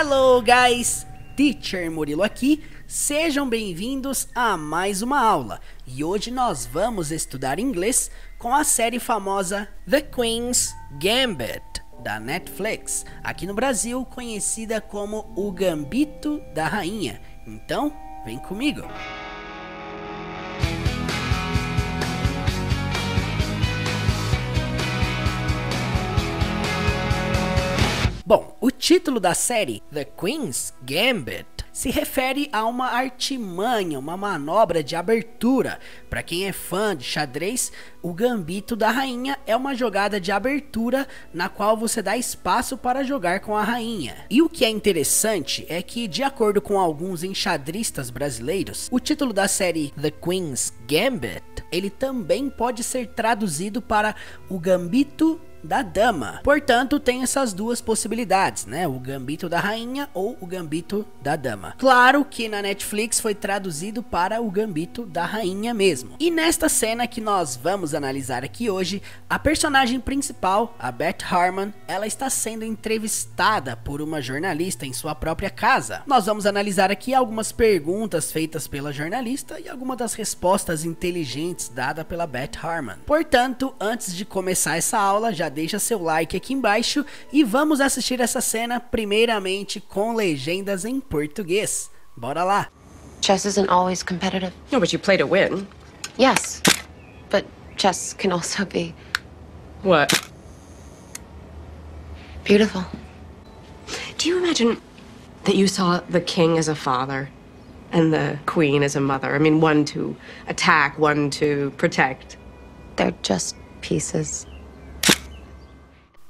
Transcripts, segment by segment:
Hello guys, Teacher Murilo aqui. Sejam bem-vindos a mais uma aula. E hoje nós vamos estudar inglês com a série famosa The Queen's Gambit da Netflix, aqui no Brasil conhecida como O Gambito da Rainha. Então, vem comigo. Música Bom, o título da série, The Queen's Gambit, se refere a uma artimanha, uma manobra de abertura. Para quem é fã de xadrez, o gambito da rainha é uma jogada de abertura na qual você dá espaço para jogar com a rainha. E o que é interessante é que, de acordo com alguns enxadristas brasileiros, o título da série The Queen's Gambit ele também pode ser traduzido para o gambito da dama. Portanto, tem essas duas possibilidades, né? O gambito da rainha ou o gambito da dama. Claro que na Netflix foi traduzido para o gambito da rainha mesmo. E nesta cena que nós vamos analisar aqui hoje, a personagem principal, a Beth Harmon, ela está sendo entrevistada por uma jornalista em sua própria casa. Nós vamos analisar aqui algumas perguntas feitas pela jornalista e algumas das respostas inteligentes dada pela Beth Harmon. Portanto, antes de começar essa aula, já deixa seu like aqui embaixo e vamos assistir essa cena primeiramente com legendas em português. Bora lá. Chess isn't always competitive. No, but you play to win. Yes. But chess can also be What? Beautiful. Do you imagine that you saw the king as a father and the queen as a mother? I mean, one to attack, one to protect. They're just pieces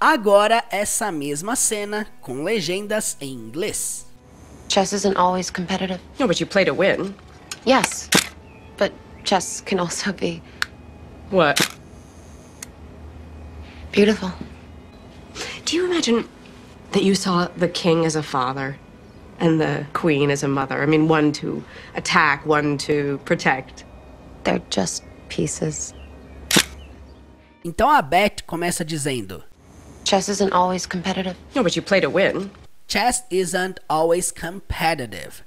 Agora essa mesma cena com legendas em inglês. Chess isn't always competitive. No, but you play to win. Yes. But chess can also be what? Beautiful. Do you imagine that you saw the king as a father and the queen as a mother? I mean, one to attack, one to protect. They're just pieces. Então a Beth começa dizendo: Chess isn't always competitive. No, but you play to win. Chess isn't always competitive.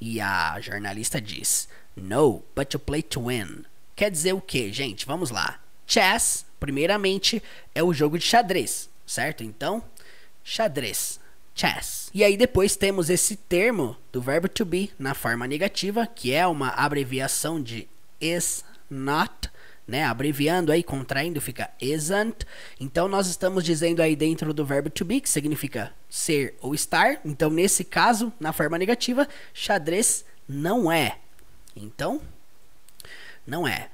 E a jornalista diz: No, but you play to win. Quer dizer o que, gente? Vamos lá. Chess, primeiramente, é o jogo de xadrez, certo? Então, xadrez. Chess. E aí depois temos esse termo do verbo to be na forma negativa, que é uma abreviação de is not né? Abreviando aí, contraindo, fica isn't. Então nós estamos dizendo aí dentro do verbo to be, que significa ser ou estar. Então nesse caso, na forma negativa, xadrez não é. Então, não é.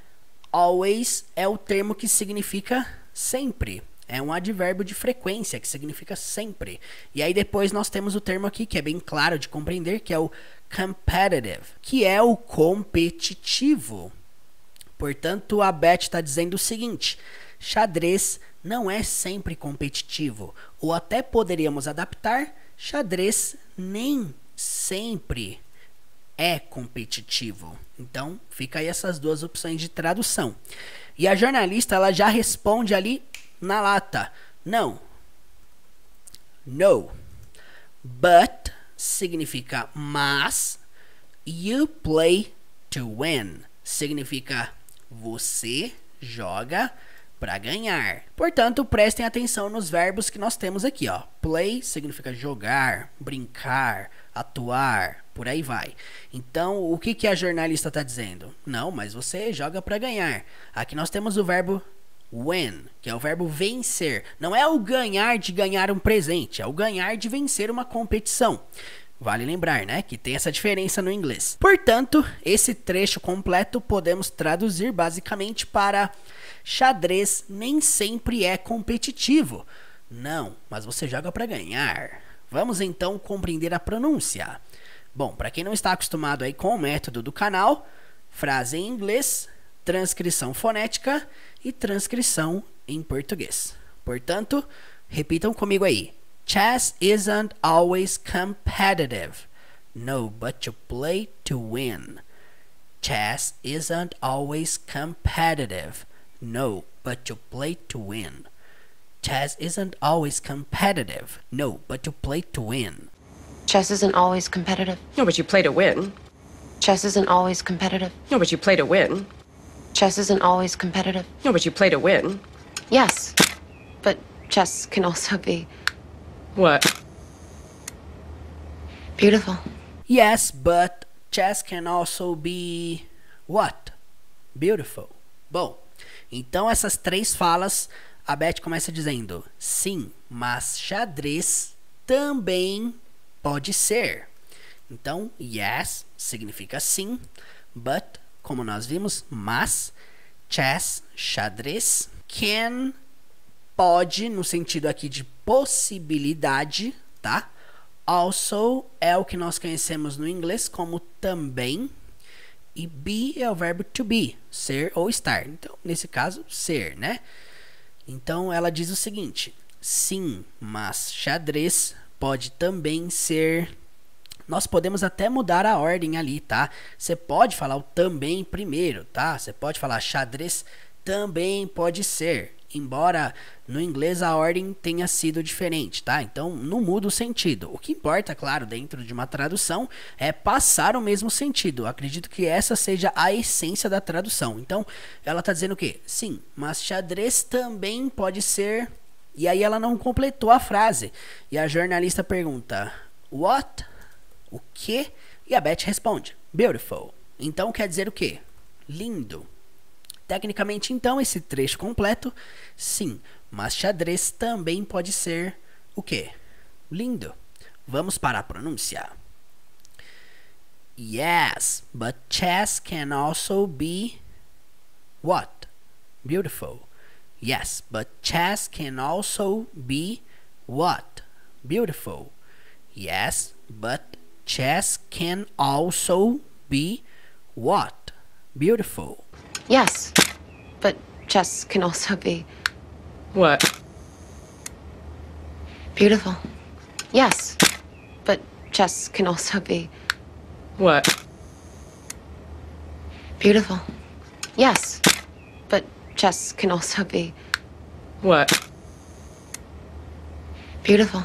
Always é o termo que significa sempre. É um advérbio de frequência, que significa sempre. E aí depois nós temos o termo aqui, que é bem claro de compreender, que é o competitive, que é o competitivo. Portanto, a Beth está dizendo o seguinte: xadrez não é sempre competitivo, ou até poderíamos adaptar, xadrez nem sempre é competitivo. Então, fica aí essas duas opções de tradução. E a jornalista ela já responde ali na lata. Não. No. But significa mas. You play to win. Significa você joga para ganhar. Portanto, prestem atenção nos verbos que nós temos aqui, ó. Play significa jogar, brincar, atuar, por aí vai. Então, o que, que a jornalista está dizendo? Não, mas você joga para ganhar. Aqui nós temos o verbo win, que é o verbo vencer. Não é o ganhar de ganhar um presente, é o ganhar de vencer uma competição. Vale lembrar, né, que tem essa diferença no inglês. Portanto, esse trecho completo podemos traduzir basicamente para xadrez nem sempre é competitivo. Não, mas você joga para ganhar. Vamos então compreender a pronúncia. Bom, para quem não está acostumado aí com o método do canal, frase em inglês, transcrição fonética e transcrição em português. Portanto, repitam comigo aí. Chess isn't always competitive. No, but you play to win. Chess isn't always competitive. No, but you play to win. Chess isn't always competitive. No, but you play to win. Chess isn't always competitive. No, but you play to win. Chess isn't always competitive. No, but you play to win. Chess isn't always competitive. No, but you play to win. Yes, but chess can also be What? Beautiful. Yes, but chess can also be what? Beautiful. Bom, então essas três falas, a Beth começa dizendo: sim, mas xadrez também pode ser. Então, yes significa sim, but, como nós vimos, mas, chess, xadrez, can, pode, no sentido aqui de possibilidade, tá? Also é o que nós conhecemos no inglês como também. E be é o verbo to be, ser ou estar. Então, nesse caso, ser, né? Então, ela diz o seguinte: sim, mas xadrez pode também ser. Nós podemos até mudar a ordem ali, tá? Você pode falar o também primeiro, tá? Você pode falar xadrez também pode ser embora no inglês a ordem tenha sido diferente, tá? Então não muda o sentido. O que importa, claro, dentro de uma tradução é passar o mesmo sentido. Acredito que essa seja a essência da tradução. Então ela tá dizendo o quê? Sim, mas xadrez também pode ser. E aí ela não completou a frase. E a jornalista pergunta: What? O que? E a Beth responde: Beautiful. Então quer dizer o quê? Lindo. Tecnicamente, então, esse trecho completo, sim, mas xadrez também pode ser o quê? Lindo. Vamos para a pronúncia. Yes, but chess can also be what? Beautiful. Yes, but chess can also be what? Beautiful. Yes, but chess can also be what? beautiful. Yes, but chess can also be. What? Beautiful. Yes, but chess can also be. What? Beautiful. Yes, but chess can also be. What? Beautiful.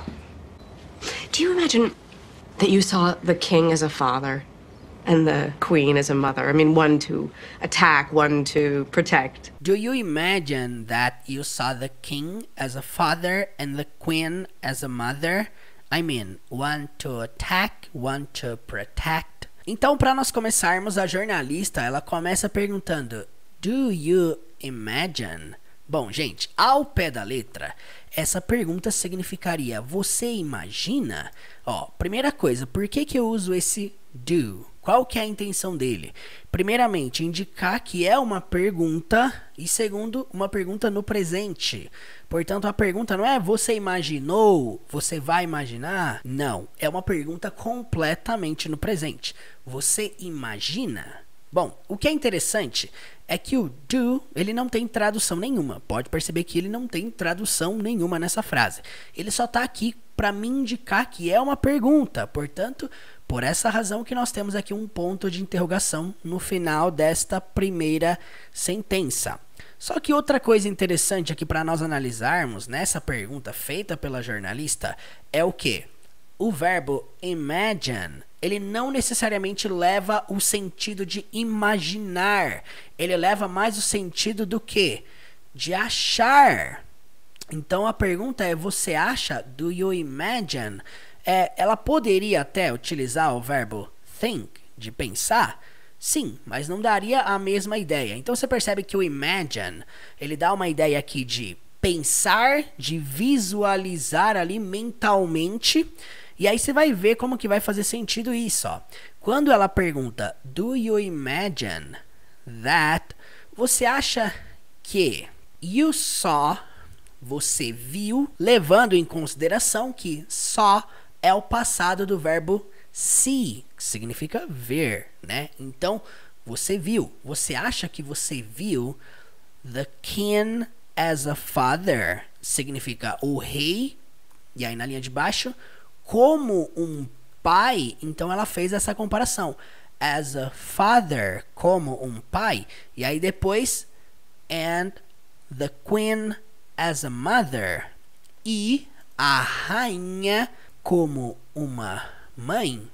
Do you imagine that you saw the king as a father? and the queen as a mother. I mean, one to attack, one to protect. Do you imagine that you saw the king as a father and the queen as a mother? I mean, one to attack, one to protect. Então, para nós começarmos, a jornalista ela começa perguntando: Do you imagine? Bom, gente, ao pé da letra, essa pergunta significaria: você imagina? Ó, primeira coisa, por que, que eu uso esse do? Qual que é a intenção dele? Primeiramente, indicar que é uma pergunta e segundo, uma pergunta no presente. Portanto, a pergunta não é você imaginou, você vai imaginar? Não, é uma pergunta completamente no presente. Você imagina? Bom, o que é interessante é que o do ele não tem tradução nenhuma. Pode perceber que ele não tem tradução nenhuma nessa frase. Ele só está aqui para me indicar que é uma pergunta. Portanto, por essa razão que nós temos aqui um ponto de interrogação no final desta primeira sentença. Só que outra coisa interessante aqui para nós analisarmos nessa pergunta feita pela jornalista é o que? O verbo imagine ele não necessariamente leva o sentido de imaginar. Ele leva mais o sentido do que? De achar. Então a pergunta é: você acha? Do you imagine? É, ela poderia até utilizar o verbo think, de pensar. Sim, mas não daria a mesma ideia. Então você percebe que o imagine, ele dá uma ideia aqui de pensar, de visualizar ali mentalmente e aí você vai ver como que vai fazer sentido isso, ó. Quando ela pergunta Do you imagine that? Você acha que you saw, você viu, levando em consideração que só é o passado do verbo see, que significa ver, né? Então, você viu, você acha que você viu the king as a father, significa o rei, e aí na linha de baixo, como um pai, então ela fez essa comparação. As a father, como um pai. E aí depois, and the queen as a mother. E a rainha como uma mãe.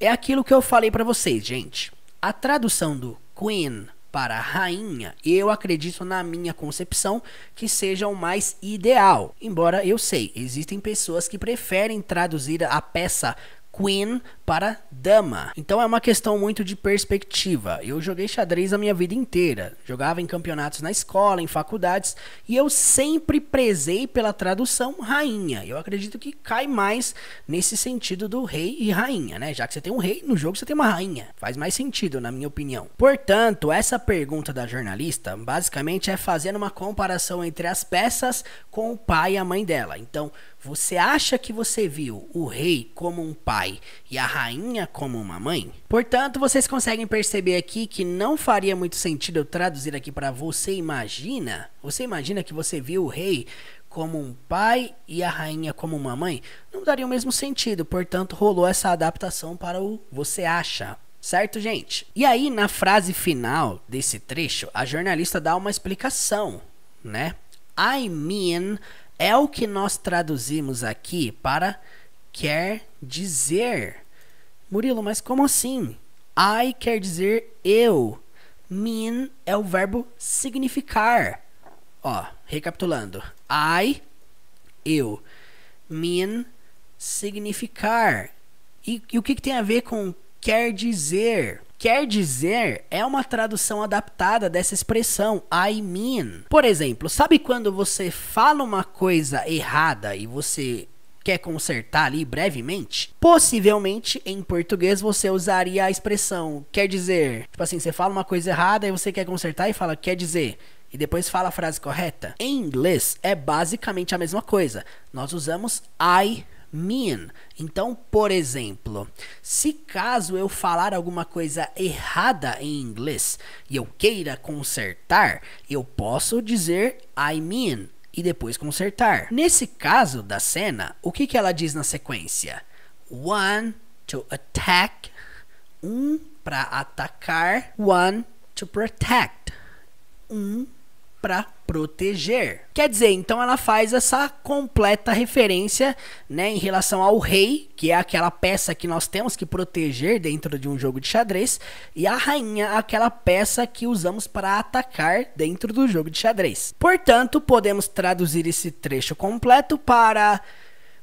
É aquilo que eu falei para vocês, gente. A tradução do queen para rainha, eu acredito na minha concepção que seja o mais ideal. Embora eu sei, existem pessoas que preferem traduzir a peça Queen para dama. Então é uma questão muito de perspectiva. Eu joguei xadrez a minha vida inteira. Jogava em campeonatos na escola, em faculdades, e eu sempre prezei pela tradução rainha. Eu acredito que cai mais nesse sentido do rei e rainha, né? Já que você tem um rei, no jogo você tem uma rainha. Faz mais sentido, na minha opinião. Portanto, essa pergunta da jornalista basicamente é fazendo uma comparação entre as peças com o pai e a mãe dela. Então, você acha que você viu o rei como um pai e a rainha rainha como uma mãe. Portanto, vocês conseguem perceber aqui que não faria muito sentido eu traduzir aqui para você imagina. Você imagina que você viu o rei como um pai e a rainha como uma mãe? Não daria o mesmo sentido, portanto, rolou essa adaptação para o você acha. Certo, gente? E aí, na frase final desse trecho, a jornalista dá uma explicação, né? I mean é o que nós traduzimos aqui para quer dizer. Murilo, mas como assim? I quer dizer eu. Mean é o verbo significar. Ó, recapitulando. I, eu. Mean, significar. E, e o que, que tem a ver com quer dizer? Quer dizer é uma tradução adaptada dessa expressão I mean. Por exemplo, sabe quando você fala uma coisa errada e você quer consertar ali brevemente, possivelmente em português você usaria a expressão quer dizer. Tipo assim, você fala uma coisa errada e você quer consertar e fala quer dizer e depois fala a frase correta. Em inglês é basicamente a mesma coisa. Nós usamos I mean. Então, por exemplo, se caso eu falar alguma coisa errada em inglês e eu queira consertar, eu posso dizer I mean e depois consertar. Nesse caso da cena, o que, que ela diz na sequência? One to attack, um para atacar, one to protect, um para proteger. Quer dizer, então ela faz essa completa referência, né, em relação ao rei, que é aquela peça que nós temos que proteger dentro de um jogo de xadrez, e a rainha, aquela peça que usamos para atacar dentro do jogo de xadrez. Portanto, podemos traduzir esse trecho completo para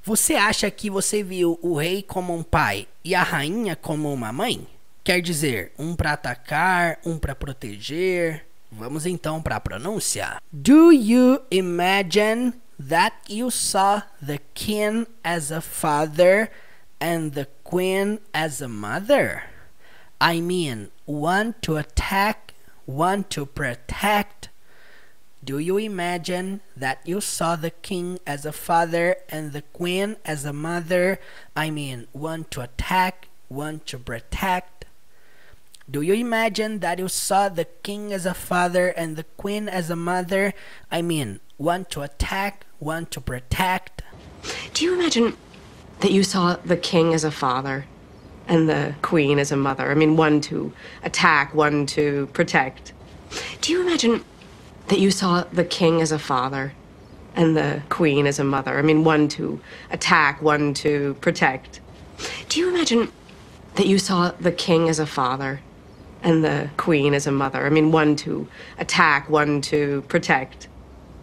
você acha que você viu o rei como um pai e a rainha como uma mãe? Quer dizer, um para atacar, um para proteger, Vamos então para a pronúncia. Do you imagine that you saw the king as a father and the queen as a mother? I mean, one to attack, one to protect. Do you imagine that you saw the king as a father and the queen as a mother? I mean, one to attack, one to protect. Do you imagine that you saw the king as a father and the queen as a mother? I mean, one to attack, one to protect. Do you imagine that you saw the king as a father and the queen as a mother? I mean, one to attack, one to protect. Do you imagine that you saw the king as a father and the queen as a mother? I mean, one to attack, one to protect. Do you imagine that you saw the king as a father? and the queen as a mother. I mean, one to attack, one to protect.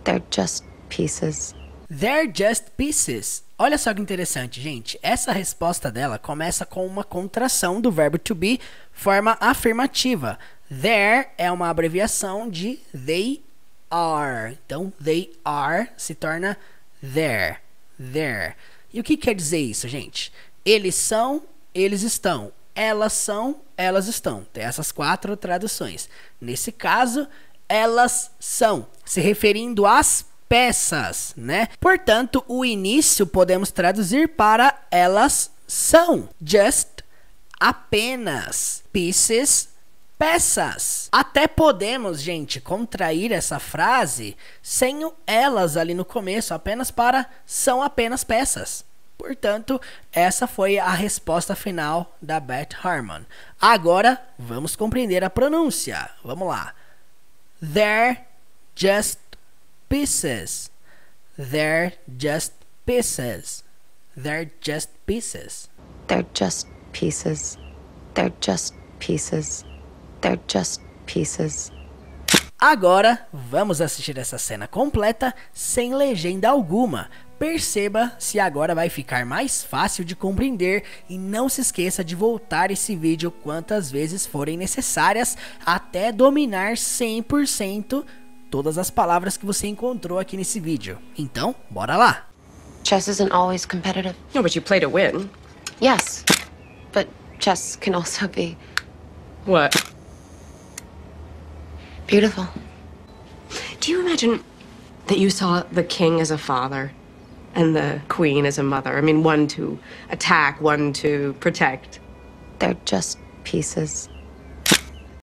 They're just pieces. They're just pieces. Olha só que interessante, gente. Essa resposta dela começa com uma contração do verbo to be, forma afirmativa. There é uma abreviação de they are. Então, they are se torna there. There. E o que quer dizer isso, gente? Eles são, eles estão elas são, elas estão. Tem essas quatro traduções. Nesse caso, elas são, se referindo às peças, né? Portanto, o início podemos traduzir para elas são. Just, apenas. Pieces, peças. Até podemos, gente, contrair essa frase sem o elas ali no começo, apenas para são apenas peças. Portanto, essa foi a resposta final da Beth Harmon. Agora, vamos compreender a pronúncia. Vamos lá. They're just pieces. They're just pieces. They're just pieces. They're just pieces. They're just pieces. They're just pieces. Agora, vamos assistir essa cena completa sem legenda alguma Perceba se agora vai ficar mais fácil de compreender e não se esqueça de voltar esse vídeo quantas vezes forem necessárias até dominar 100% todas as palavras que você encontrou aqui nesse vídeo. Então, bora lá. Chess isn't always competitive. No, but you play to win. Yes. But chess can also be What? Beautiful. Do you imagine that you saw the king as a father? and the queen as a mother. I mean, one to attack, one to protect. They're just pieces